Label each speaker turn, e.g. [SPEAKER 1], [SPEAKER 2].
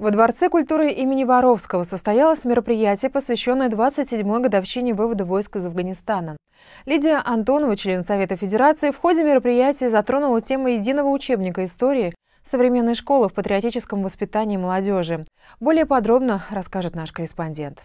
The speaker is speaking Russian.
[SPEAKER 1] Во Дворце культуры имени Воровского состоялось мероприятие, посвященное 27-й годовщине вывода войск из Афганистана. Лидия Антонова, член Совета Федерации, в ходе мероприятия затронула тему единого учебника истории современной школы в патриотическом воспитании молодежи. Более подробно расскажет наш корреспондент.